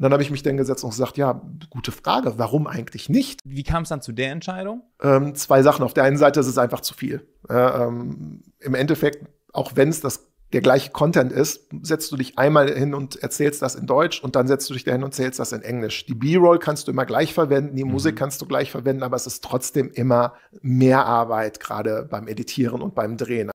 Und dann habe ich mich dann gesetzt und gesagt, ja, gute Frage, warum eigentlich nicht? Wie kam es dann zu der Entscheidung? Ähm, zwei Sachen. Auf der einen Seite ist es einfach zu viel. Äh, ähm, Im Endeffekt, auch wenn es das der gleiche Content ist, setzt du dich einmal hin und erzählst das in Deutsch und dann setzt du dich dahin und erzählst das in Englisch. Die B-Roll kannst du immer gleich verwenden, die mhm. Musik kannst du gleich verwenden, aber es ist trotzdem immer mehr Arbeit, gerade beim Editieren und beim Drehen.